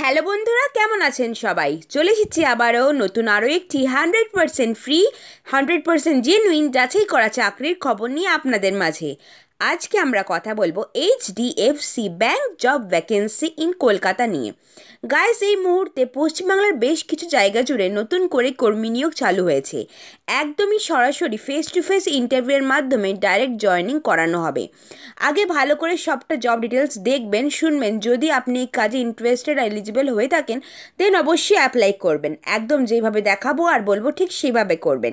hello বন্ধুরা কেমন আছেন সবাই চলে এসেছি আবারও নতুন আরও একটি hundred percent free hundred percent genuine যাচাই করা চাকরির খবর নিয়ে আপনাদের মাঝে আজকে আমরা কথা বলবো HDFC bank job vacancy in Kolkata নিয়ে গাইস এই মুহূর্তে পশ্চিমবাংলার বেশ কিছু জায়গা জুড়ে নতুন করে কর্মী নিয়োগ চালু হয়েছে একদমই সরাসরি ফেস টু ফেস ইন্টারভিউয়ের মাধ্যমে ডাইরেক্ট জয়নিং করানো হবে আগে ভালো করে সবটা জব ডিটেলস দেখবেন শুনবেন যদি আপনি এই কাজে ইন্টারেস্টেড এলিজিবল হয়ে থাকেন দেন অবশ্যই অ্যাপ্লাই করবেন একদম যেভাবে দেখাবো আর বলবো ঠিক সেভাবে করবেন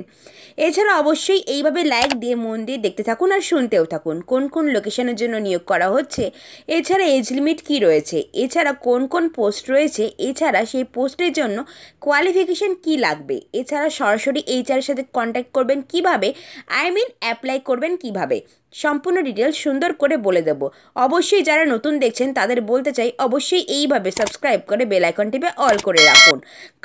এছাড়া অবশ্যই এইভাবে লাইক দিয়ে মন দিয়ে দেখতে থাকুন আর শুনতেও থাকুন কোন কোন লোকেশনের জন্য নিয়োগ করা হচ্ছে এছাড়া এজ লিমিট কি রয়েছে এছাড়া কোন কোন পোস্ট রয়েছে এছাড়া সেই পোস্টের জন্য কোয়ালিফিকেশন কি লাগবে এছাড়া সরাসরি এইচআরের সাথে কন্ট্যাক্ট করবেন কিভাবে আই মিন অ্যাপ্লাই করবেন কিভাবে সম্পূর্ণ ডিটেলস সুন্দর করে বলে দেব অবশ্যই যারা নতুন দেখছেন তাদের বলতে চাই অবশ্যই এইভাবে সাবস্ক্রাইব করে বেল আইকন টিপে অল করে রাখুন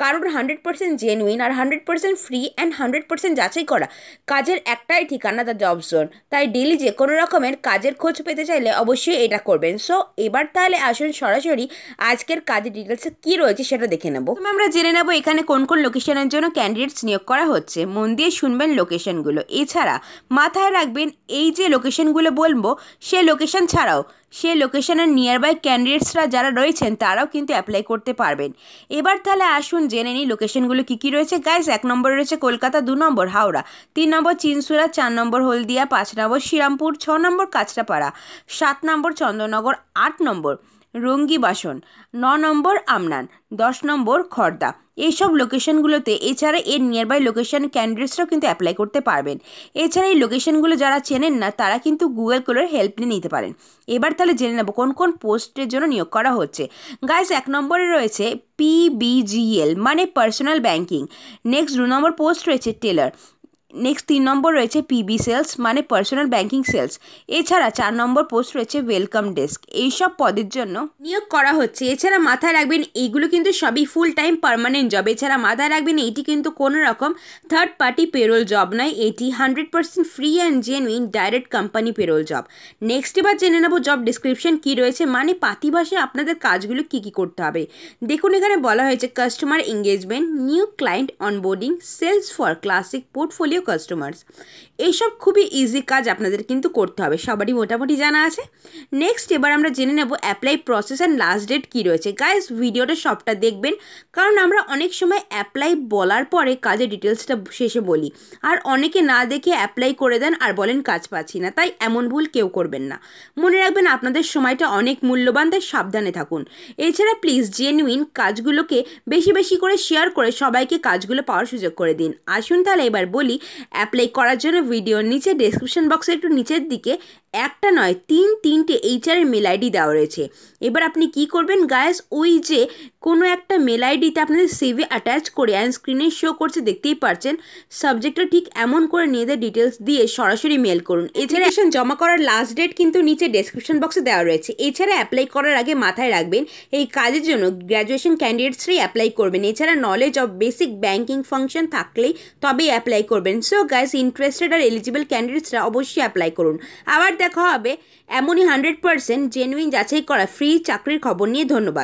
কারণ হান্ড্রেড পার্সেন্ট জেনুইন আর hundred percent free and hundred percent যাচাই করা কাজের একটাই ঠিকানা দ্য জব জোন তাই ডেলি যে কোনো রকমের কাজের খোঁজ পেতে চাইলে অবশ্যই এটা করবেন সো এবার তাহলে আসুন সরাসরি আজকের কাজের ডিটেলসে কী রয়েছে সেটা দেখে নেব আমরা জেনে নেব এখানে কোন কোন লোকেশনের জন্য ক্যান্ডিডেটস নিয়োগ করা হচ্ছে মন দিয়ে শুনবেন লোকেশনগুলো এছাড়া মাথায় রাখবেন এই যে লোকেশনগুলো বলবো সে লোকেশন ছাড়াও সে লোকেশনের নিয়ারবাই ক্যান্ডিডেটসরা যারা রয়েছেন তারাও কিন্তু অ্যাপ্লাই করতে পারবেন এবার তাহলে আসুন জেনে নিই লোকেশনগুলো কী কী রয়েছে গাইস এক নম্বর রয়েছে কলকাতা দু নম্বর হাওড়া তিন নম্বর চিনসুরা চার নম্বর হলদিয়া পাঁচ নম্বর শ্রীরামপুর ছ নম্বর কাঁচরাপাড়া সাত নম্বর চন্দননগর আট নম্বর রঙ্গি বাসন ন নম্বর আমনান দশ নম্বর খর্দা এইসব লোকেশনগুলোতে এছাড়া এর নিয়ারবাই লোকেশন ক্যান্ডিডেটসরাও কিন্তু অ্যাপ্লাই করতে পারবেন এছাড়া এই লোকেশনগুলো যারা চেনেন না তারা কিন্তু গুগল কলের হেল্প নিয়ে নিতে পারেন এবার তাহলে জেনে নেব কোন কোন পোস্টের জন্য নিয়োগ করা হচ্ছে গাইস এক নম্বরে রয়েছে পিবিজিএল মানে পার্সোনাল ব্যাংকিং নেক্সট দু নম্বর পোস্ট রয়েছে টেলার নেক্সট তিন নম্বর রয়েছে পিবি সেলস মানে পার্সোনাল ব্যাংকিং সেলস এছাড়া চার নম্বর পোস্ট রয়েছে ওয়েলকাম ডেস্ক এইসব পদের জন্য নিয়োগ করা হচ্ছে এছাড়া মাথায় রাখবেন এইগুলো কিন্তু সবই ফুল টাইম পারমানেন্ট জব এছাড়া মাথায় রাখবেন এইটি কিন্তু কোনো রকম থার্ড পার্টি পেরোল জব নয় এটি hundred percent free and genuine direct company payroll job next এবার জেনে নেবো জব ডিসক্রিপশন কী রয়েছে মানে পাতি আপনাদের কাজগুলো কী কী করতে হবে দেখুন এখানে বলা হয়েছে customer engagement new client onboarding sales for classic portfolio customers এইসব খুবই ইজি কাজ আপনাদের কিন্তু করতে হবে সবারই মোটামুটি জানা আছে নেক্সট এবার আমরা জেনে নেব apply process and last date কী রয়েছে গাইজ ভিডিওটা সবটা দেখবেন কারণ আমরা অনেক সময় অ্যাপ্লাই বলার পরে কাজের ডিটেলসটা শেষে বলি আর অনেকে না দেখে অ্যাপ্লাই করে দেন আর বলেন কাজ পাচ্ছি না তাই এমন ভুল কেউ করবেন না মনে রাখবেন আপনাদের সময়টা অনেক মূল্যবান তাই সাবধানে থাকুন এছাড়া প্লিজ জেনুইন কাজগুলোকে বেশি বেশি করে শেয়ার করে সবাইকে কাজগুলো পাওয়ার সুযোগ করে দিন আসুন তাহলে এবার বলি অ্যাপ্লাই করার জন্য ভিডিওর নিচে ডেসক্রিপশন বক্সে একটু নিচের দিকে একটা নয় তিন তিনটে এইচআরের মেল আইডি দেওয়া রয়েছে এবার আপনি কি করবেন গায়েস ওই যে কোনো একটা মেল আইডিতে আপনাদের সিভি অ্যাটাচ করে অ্যান্ড স্ক্রিনে শো করছে দেখতেই পারছেন সাবজেক্টটা ঠিক এমন করে নিজেদের ডিটেলস দিয়ে সরাসরি মেল করুন এছাড়া জমা করার লাস্ট ডেট কিন্তু নিচে ডেসক্রিপশন বক্সে দেওয়া রয়েছে এছাড়া অ্যাপ্লাই করার আগে মাথায় রাখবেন এই কাজের জন্য গ্র্যাজুয়েশন ক্যান্ডিডেটসরাই অ্যাপ্লাই করবেন এছাড়া knowledge of basic banking function থাকলেই তবেই অ্যাপ্লাই করবেন সো গাইস ইন্টারেস্টেড আর এলিজিবল ক্যান্ডিডেটসরা অবশ্যই অ্যাপ্লাই করুন আবার দেখা হবে এমনই হান্ড্রেড পারসেন্ট জেনুইন যাচাই করা ফ্রি চাকরির খবর নিয়ে ধন্যবাদ